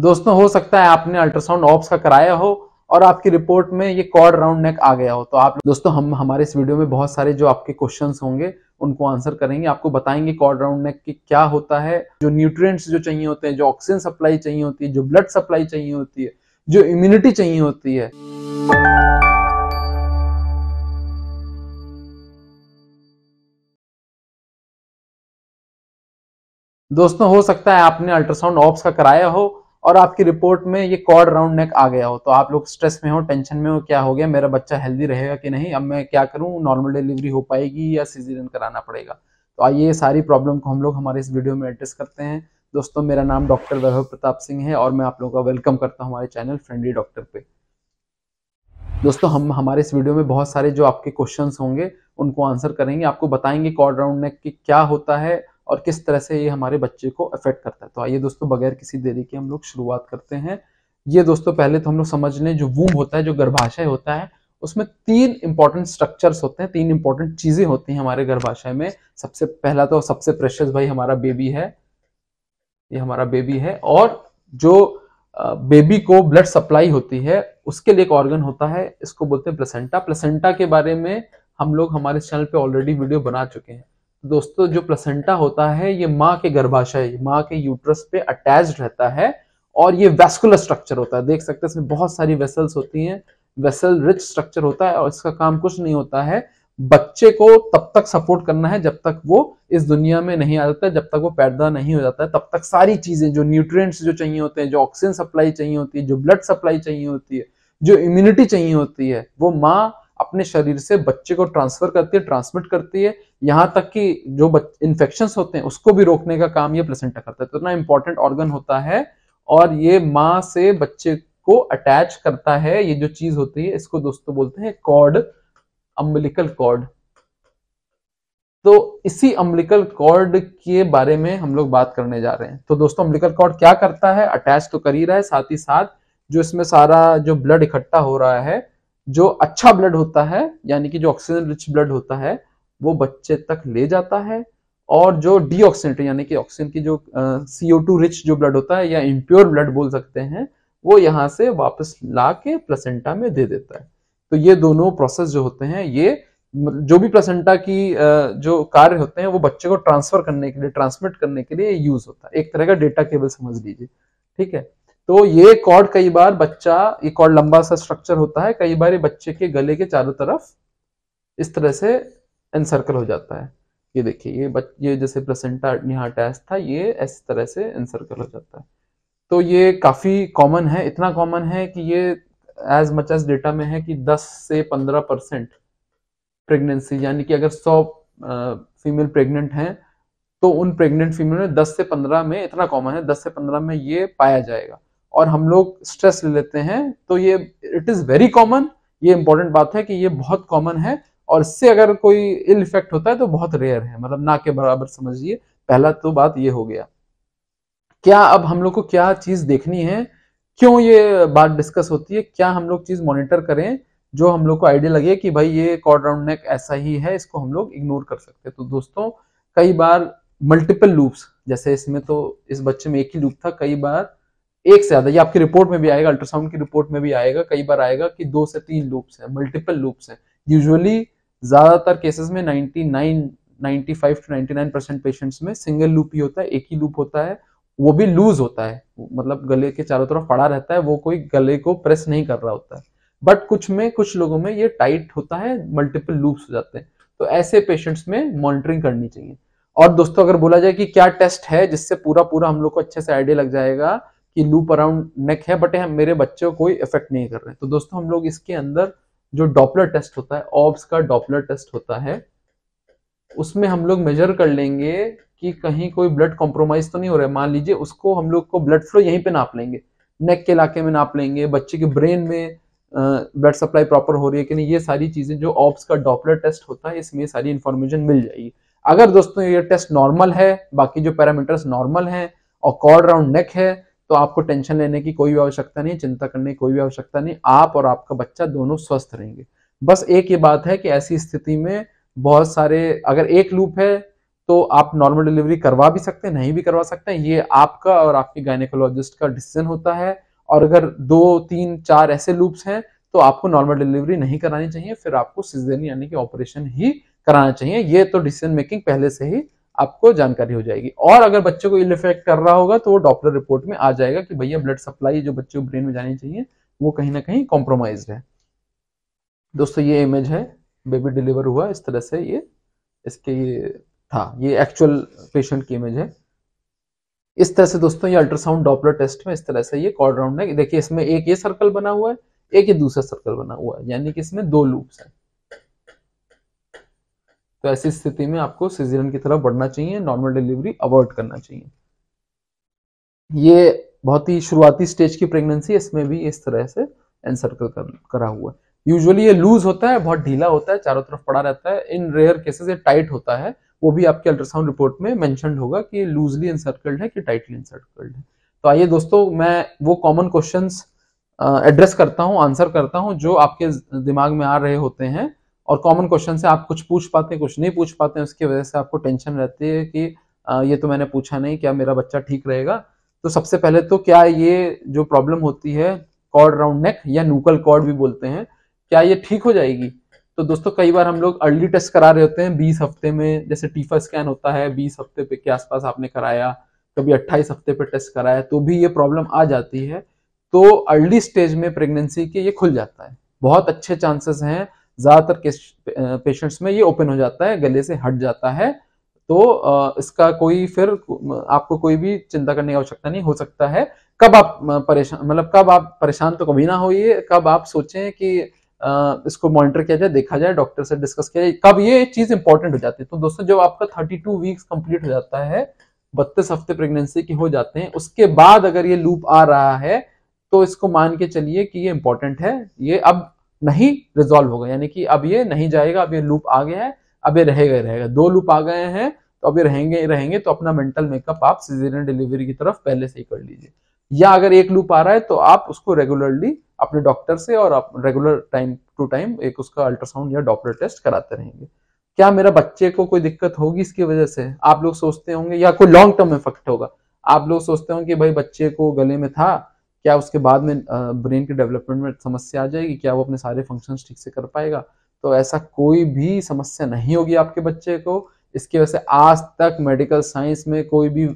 दोस्तों हो सकता है आपने अल्ट्रासाउंड ऑप्स का कराया हो और आपकी रिपोर्ट में ये कॉर्ड राउंड नेक आ गया हो तो आप दोस्तों हम हमारे इस वीडियो में बहुत सारे जो आपके क्वेश्चंस होंगे उनको आंसर करेंगे आपको बताएंगे कॉर्ड राउंड नेक की क्या होता है जो न्यूट्रिएंट्स जो चाहिए होते हैं जो ऑक्सीजन सप्लाई चाहिए होती है जो ब्लड सप्लाई चाहिए होती है जो इम्यूनिटी चाहिए होती है दोस्तों हो सकता है आपने अल्ट्रासाउंड ऑप्स का कराया हो और आपकी रिपोर्ट में ये कॉर्ड राउंड नेक आ गया हो तो आप लोग स्ट्रेस में हो टेंशन में हो क्या हो गया मेरा बच्चा हेल्दी रहेगा कि नहीं अब मैं क्या करूँ नॉर्मल डिलीवरी हो पाएगी या सीजीरियन कराना पड़ेगा तो आइए सारी प्रॉब्लम को हम लोग हमारे इस वीडियो में एड्रेस करते हैं दोस्तों मेरा नाम डॉक्टर वैभव प्रताप सिंह है और मैं आप लोगों का वेलकम करता हूँ हमारे चैनल फ्रेंडली डॉक्टर पे दोस्तों हम हमारे इस वीडियो में बहुत सारे जो आपके क्वेश्चंस होंगे उनको आंसर करेंगे आपको बताएंगे कॉर्ड राउंड नेक कि क्या होता है और किस तरह से ये हमारे बच्चे को अफेक्ट करता है तो आइए दोस्तों बगैर किसी देरी के हम लोग शुरुआत करते हैं ये दोस्तों पहले तो हम लोग समझ लें जो वूम होता है जो गर्भाशय होता है उसमें तीन इंपॉर्टेंट स्ट्रक्चर्स होते हैं तीन इंपॉर्टेंट चीजें होती हैं हमारे गर्भाशय में सबसे पहला तो सबसे प्रेशियस भाई हमारा बेबी है ये हमारा बेबी है और जो बेबी को ब्लड सप्लाई होती है उसके लिए एक ऑर्गन होता है इसको बोलते हैं प्लेसेंटा प्लेसेंटा के बारे में हम लोग हमारे चैनल पे ऑलरेडी वीडियो बना चुके हैं दोस्तों जो प्लसेंटा होता है ये माँ के गर्भाशय माँ के यूट्रस पे अटैच रहता है और ये वेस्कुलर स्ट्रक्चर होता है देख सकते हैं इसमें बहुत सारी वेसल्स होती हैं वेसल रिच स्ट्रक्चर होता है और इसका काम कुछ नहीं होता है बच्चे को तब तक सपोर्ट करना है जब तक वो इस दुनिया में नहीं आ जाता जब तक वो पैदा नहीं हो जाता है तब तक सारी चीजें जो न्यूट्रिएंट्स जो चाहिए होते हैं जो ऑक्सीजन सप्लाई चाहिए होती है जो ब्लड सप्लाई चाहिए होती है जो इम्यूनिटी चाहिए होती है वो माँ अपने शरीर से बच्चे को ट्रांसफर करती है ट्रांसमिट करती है यहाँ तक कि जो इन्फेक्शन होते हैं उसको भी रोकने का काम ये प्लेसेंटा करता है तो इतना इंपॉर्टेंट ऑर्गन होता है और ये माँ से बच्चे को अटैच करता है ये जो चीज होती है इसको दोस्तों बोलते हैं कॉर्ड अम्बलिकल कॉर्ड तो इसी अम्बलिकल कॉर्ड के बारे में हम लोग बात करने जा रहे हैं तो दोस्तों अम्बलिकल कॉर्ड क्या करता है अटैच तो कर ही रहा है साथ ही साथ जो इसमें सारा जो ब्लड इकट्ठा हो रहा है जो अच्छा ब्लड होता है यानी कि जो ऑक्सीजन रिच ब्लड होता है वो बच्चे तक ले जाता है और जो डीऑक्सीनेटर यानी कि ऑक्सीजन की जो सीओ टू रिच जो ब्लड होता है या इम्प्योर ब्लड बोल सकते हैं वो यहाँ से वापस ला के प्लेसेंटा में दे देता है तो ये दोनों प्रोसेस जो होते हैं ये जो भी प्लेसेंटा की जो कार्य होते हैं वो बच्चे को ट्रांसफर करने के लिए ट्रांसमिट करने के लिए यूज होता है एक तरह का डेटा केबल समझ लीजिए ठीक है तो ये कॉर्ड कई बार बच्चा ये कॉर्ड लंबा सा स्ट्रक्चर होता है कई बार ये बच्चे के गले के चारों तरफ इस तरह से एनसर्कल हो जाता है ये देखिए ये बच ये जैसे प्लेसेंटा यहाँ अटैच था ये इस तरह से एनसर्कल हो जाता है तो ये काफ़ी कॉमन है इतना कॉमन है कि ये एज मच एज डेटा में है कि 10 से 15 परसेंट प्रेगनेंसी यानी कि अगर 100 फीमेल प्रेग्नेंट हैं तो उन प्रेग्नेंट फीमेल में 10 से 15 में इतना कॉमन है 10 से 15 में ये पाया जाएगा और हम लोग स्ट्रेस ले लेते हैं तो ये इट इज़ वेरी कॉमन ये इंपॉर्टेंट बात है कि ये बहुत कॉमन है और इससे अगर कोई इल इफेक्ट होता है तो बहुत रेयर है मतलब ना के बराबर समझिए पहला तो बात ये हो गया क्या अब हम लोग को क्या चीज देखनी है क्यों ये बात डिस्कस होती है क्या हम लोग चीज मॉनिटर करें जो हम लोग को आइडिया लगे कि भाई ये कॉर्ड राउंड नेक ऐसा ही है इसको हम लोग इग्नोर कर सकते हैं तो दोस्तों कई बार मल्टीपल लूप्स जैसे इसमें तो इस बच्चे में एक ही लूप था कई बार एक से ज्यादा ये आपकी रिपोर्ट में भी आएगा अल्ट्रासाउंड की रिपोर्ट में भी आएगा कई बार आएगा कि दो से तीन लूप्स है मल्टीपल लूप्स है यूजली ज़्यादातर केसेस में 99 95 टू 99 परसेंट पेशेंट्स में सिंगल लूप ही होता है एक ही लूप होता है वो भी लूज होता है मतलब गले के चारों तरफ पड़ा रहता है वो कोई गले को प्रेस नहीं कर रहा होता है बट कुछ में कुछ लोगों में ये टाइट होता है मल्टीपल लूप्स हो जाते हैं तो ऐसे पेशेंट्स में मॉनिटरिंग करनी चाहिए और दोस्तों अगर बोला जाए कि क्या टेस्ट है जिससे पूरा पूरा हम लोग को अच्छे से आइडिया लग जाएगा कि लूप अराउंड नेक है बट मेरे बच्चों को कोई इफेक्ट नहीं कर रहे तो दोस्तों हम लोग इसके अंदर जो डॉपलर टेस्ट होता है ऑब्स का डॉपलर टेस्ट होता है उसमें हम लोग मेजर कर लेंगे कि कहीं कोई ब्लड कॉम्प्रोमाइज तो नहीं हो रहा है मान लीजिए उसको हम लोग को ब्लड फ्लो यहीं पे नाप लेंगे नेक के इलाके में नाप लेंगे बच्चे के ब्रेन में ब्लड सप्लाई प्रॉपर हो रही है कि नहीं ये सारी चीज़ें जो ऑप्स का डॉपलर टेस्ट होता है इसमें सारी इंफॉर्मेशन मिल जाएगी अगर दोस्तों ये टेस्ट नॉर्मल है बाकी जो पैरामीटर्स नॉर्मल हैं और कॉल राउंड नेक है तो आपको टेंशन लेने की कोई भी आवश्यकता नहीं चिंता करने की कोई भी आवश्यकता नहीं आप और आपका बच्चा दोनों स्वस्थ रहेंगे बस एक ये बात है कि ऐसी स्थिति में बहुत सारे अगर एक लूप है तो आप नॉर्मल डिलीवरी करवा भी सकते हैं नहीं भी करवा सकते हैं ये आपका और आपके गायनेकोलॉजिस्ट का डिसीजन होता है और अगर दो तीन चार ऐसे लूप्स हैं तो आपको नॉर्मल डिलीवरी नहीं करानी चाहिए फिर आपको सिजेन यानी कि ऑपरेशन ही कराना चाहिए ये तो डिसीजन मेकिंग पहले से ही आपको जानकारी हो जाएगी और अगर बच्चे को इल इफेक्ट कर रहा होगा तो वो डॉक्टर रिपोर्ट में आ जाएगा कि भैया ब्लड सप्लाई जो बच्चे को ब्रेन में जानी चाहिए वो कहीं ना कहीं कॉम्प्रोमाइज है दोस्तों ये इमेज है बेबी डिलीवर हुआ इस तरह से ये इसके ये था हाँ, ये एक्चुअल पेशेंट की इमेज है इस तरह से दोस्तों ये अल्ट्रासाउंड डॉपलर टेस्ट में इस तरह से ये कॉर्ड राउंड है देखिए इसमें एक ये सर्कल बना हुआ है एक ये दूसरा सर्कल बना हुआ है यानी कि इसमें दो लूप्स हैं तो ऐसी स्थिति में आपको सिजरन की तरफ बढ़ना चाहिए नॉर्मल डिलीवरी अवॉइड करना चाहिए ये बहुत ही शुरुआती स्टेज की प्रेगनेंसी इसमें भी इस तरह से एनसर्कल कर, करा हुआ है यूजुअली ये लूज होता है बहुत ढीला होता है चारों तरफ पड़ा रहता है इन रेयर केसेस ये टाइट होता है वो भी आपके अल्ट्रासाउंड रिपोर्ट में मेंशन होगा कि लूजली इंसर्कल्ड है कि टाइटली इंसर्कल्ड है तो आइए दोस्तों मैं वो कॉमन क्वेश्चन एड्रेस करता हूँ आंसर करता हूँ जो आपके दिमाग में आ रहे होते हैं और कॉमन क्वेश्चन से आप कुछ पूछ पाते हैं कुछ नहीं पूछ पाते हैं उसकी वजह से आपको टेंशन रहती है कि आ, ये तो मैंने पूछा नहीं क्या मेरा बच्चा ठीक रहेगा तो सबसे पहले तो क्या ये जो प्रॉब्लम होती है कॉर्ड राउंड नेक या नूकल कॉर्ड भी बोलते हैं क्या ये ठीक हो जाएगी तो दोस्तों कई बार हम लोग अर्ली टेस्ट करा रहे होते हैं बीस हफ्ते में जैसे टीफा स्कैन होता है बीस हफ्ते पे के आसपास आपने कराया कभी अट्ठाईस हफ्ते पे टेस्ट कराया तो भी ये प्रॉब्लम आ जाती है तो अर्ली स्टेज में प्रेगनेंसी के ये खुल जाता है बहुत अच्छे चांसेस हैं ज़्यादातर पेशेंट्स में ये ओपन हो जाता है गले से हट जाता है तो इसका कोई फिर आपको कोई भी चिंता करने की आवश्यकता नहीं हो सकता है कब आप परेशान मतलब कब आप परेशान तो कभी ना होइए कब आप सोचें कि इसको मॉनिटर किया जाए देखा जाए डॉक्टर से डिस्कस किया जाए कब ये चीज़ इंपॉर्टेंट हो जाती है तो दोस्तों जब आपका थर्टी टू वीक्स कंप्लीट हो जाता है बत्तीस हफ्ते प्रेगनेंसी के हो जाते हैं उसके बाद अगर ये लूप आ रहा है तो इसको मान के चलिए कि ये इंपॉर्टेंट है ये अब नहीं रिजोल्व होगा यानी कि अब ये नहीं जाएगा अब ये लूप आ गया है अब ये रहेगा रहेगा दो लूप आ गए हैं तो अब ये रहेंगे रहेंगे तो अपना मेंटल मेकअप आप सिजेरियन डिलीवरी की तरफ पहले से ही कर लीजिए या अगर एक लूप आ रहा है तो आप उसको रेगुलरली अपने डॉक्टर से और आप रेगुलर टाइम टू टाइम एक उसका अल्ट्रासाउंड या डॉपलर टेस्ट कराते रहेंगे क्या मेरा बच्चे को कोई दिक्कत होगी इसकी वजह से आप लोग सोचते होंगे या कोई लॉन्ग टर्म इफेक्ट होगा आप लोग सोचते होंगे कि भाई बच्चे को गले में था क्या उसके बाद में ब्रेन के डेवलपमेंट में समस्या आ जाएगी क्या वो अपने सारे फंक्शन ठीक से कर पाएगा तो ऐसा कोई भी समस्या नहीं होगी आपके बच्चे को इसकी वजह से आज तक मेडिकल साइंस में कोई भी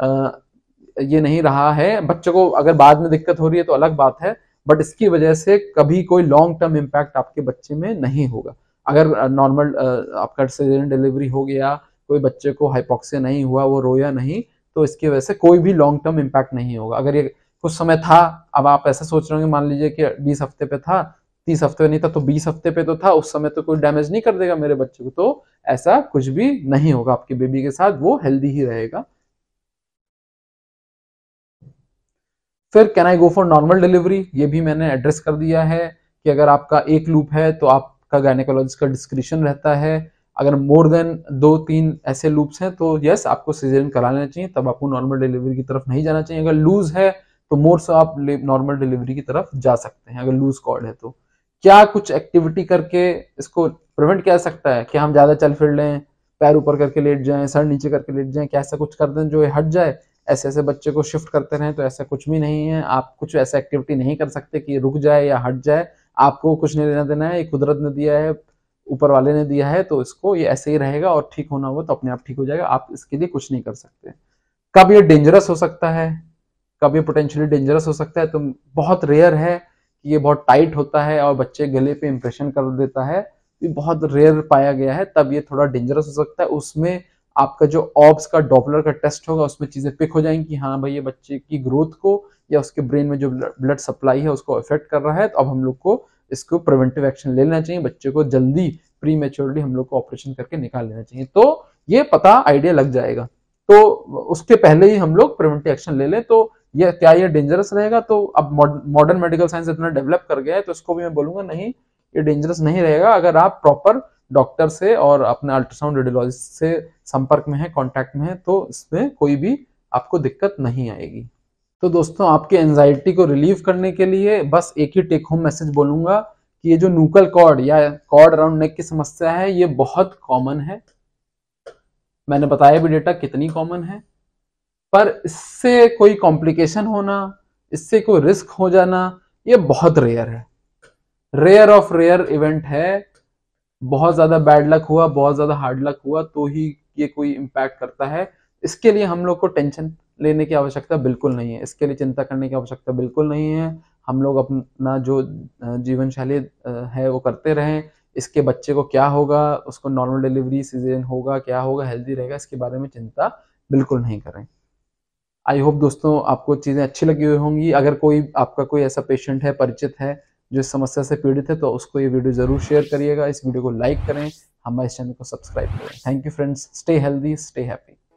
आ, ये नहीं रहा है बच्चों को अगर बाद में दिक्कत हो रही है तो अलग बात है बट इसकी वजह से कभी कोई लॉन्ग टर्म इम्पैक्ट आपके बच्चे में नहीं होगा अगर नॉर्मल आपका सीजन डिलीवरी हो गया कोई बच्चे को हाइपोक्सिया नहीं हुआ वो रोया नहीं तो इसकी वजह से कोई भी लॉन्ग टर्म इम्पैक्ट नहीं होगा अगर ये कुछ समय था अब आप ऐसा सोच रहे होंगे मान लीजिए कि बीस हफ्ते पे था तीस हफ्ते पे नहीं था तो बीस हफ्ते पे तो था उस समय तो कोई डैमेज नहीं कर देगा मेरे बच्चे को तो ऐसा कुछ भी नहीं होगा आपके बेबी के साथ वो हेल्दी ही रहेगा फिर can I go for normal delivery ये भी मैंने एड्रेस कर दिया है कि अगर आपका एक लूप है तो आपका गायनेकोलॉजिस्ट का डिस्क्रिप्शन रहता है अगर मोर देन दो तीन ऐसे लूप्स हैं तो यस आपको सीजन करा लेना चाहिए तब आपको नॉर्मल डिलीवरी की तरफ नहीं जाना चाहिए अगर लूज है तो मोर से आप नॉर्मल डिलीवरी की तरफ जा सकते हैं अगर लूज कॉर्ड है तो क्या कुछ एक्टिविटी करके इसको प्रिवेंट किया सकता है कि हम ज्यादा चल फिर लें पैर ऊपर करके लेट जाएं सर नीचे करके लेट जाएं क्या ऐसा कुछ कर दें जो हट जाए ऐसे ऐसे बच्चे को शिफ्ट करते रहें तो ऐसा कुछ भी नहीं है आप कुछ ऐसा एक्टिविटी नहीं कर सकते कि रुक जाए या हट जाए आपको कुछ नहीं लेना देना है ये कुदरत ने दिया है ऊपर वाले ने दिया है तो इसको ये ऐसे ही रहेगा और ठीक होना होगा तो अपने आप ठीक हो जाएगा आप इसके लिए कुछ नहीं कर सकते कब ये डेंजरस हो सकता है कभी पोटेंशियली डेंजरस हो सकता है तो बहुत रेयर है कि ये बहुत टाइट होता है और बच्चे गले पे इंप्रेशन कर देता है तो ये बहुत रेयर पाया गया है तब ये थोड़ा डेंजरस हो सकता है उसमें आपका जो ऑब्स का डॉपलर का टेस्ट होगा उसमें चीज़ें पिक हो जाएंगी कि हाँ भाई ये बच्चे की ग्रोथ को या उसके ब्रेन में जो ब्लड सप्लाई है उसको इफेक्ट कर रहा है तो अब हम लोग को इसको प्रिवेंटिव एक्शन ले लेना चाहिए बच्चे को जल्दी प्री मेच्योरली हम लोग को ऑपरेशन करके निकाल लेना चाहिए तो ये पता आइडिया लग जाएगा तो उसके पहले ही हम लोग प्रिवेंटिव एक्शन ले लें तो ये क्या ये डेंजरस रहेगा तो अब मॉडर्न मेडिकल साइंस इतना डेवलप कर गया है तो इसको भी मैं बोलूंगा नहीं ये डेंजरस नहीं रहेगा अगर आप प्रॉपर डॉक्टर से और अपने अल्ट्रासाउंड रेडियोलॉजिस्ट से संपर्क में है कॉन्टेक्ट में है तो इसमें कोई भी आपको दिक्कत नहीं आएगी तो दोस्तों आपके एंजाइटी को रिलीव करने के लिए बस एक ही टेक होम मैसेज बोलूंगा कि ये जो नूकल कॉर्ड या कॉर्ड अराउंड नेक की समस्या है ये बहुत कॉमन है मैंने बताया भी डेटा कितनी कॉमन है पर इससे कोई कॉम्प्लिकेशन होना इससे कोई रिस्क हो जाना ये बहुत रेयर है रेयर ऑफ रेयर इवेंट है बहुत ज़्यादा बैड लक हुआ बहुत ज़्यादा हार्ड लक हुआ तो ही ये कोई इम्पैक्ट करता है इसके लिए हम लोग को टेंशन लेने की आवश्यकता बिल्कुल नहीं है इसके लिए चिंता करने की आवश्यकता बिल्कुल नहीं है हम लोग अपना जो जीवन शैली है वो करते रहें इसके बच्चे को क्या होगा उसको नॉर्मल डिलीवरी सीजन होगा क्या होगा हेल्दी रहेगा इसके बारे में चिंता बिल्कुल नहीं करें आई होप दोस्तों आपको चीज़ें अच्छी लगी हुई होंगी अगर कोई आपका कोई ऐसा पेशेंट है परिचित है जो इस समस्या से पीड़ित है तो उसको ये वीडियो ज़रूर शेयर करिएगा इस वीडियो को लाइक करें हमारे चैनल को सब्सक्राइब करें thank you friends stay healthy stay happy